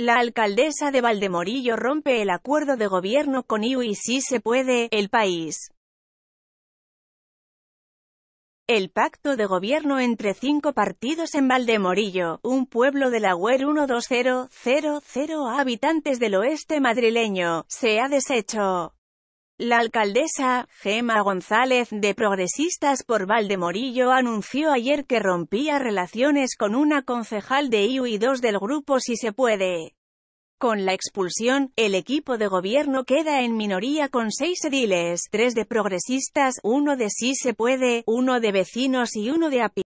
La alcaldesa de Valdemorillo rompe el acuerdo de gobierno con IU y si se puede, el país. El pacto de gobierno entre cinco partidos en Valdemorillo, un pueblo de la UER 12000 habitantes del oeste madrileño, se ha deshecho. La alcaldesa, Gema González, de Progresistas por Valdemorillo anunció ayer que rompía relaciones con una concejal de IU y dos del grupo Si Se Puede. Con la expulsión, el equipo de gobierno queda en minoría con seis ediles, tres de progresistas, uno de Si Se Puede, uno de vecinos y uno de API.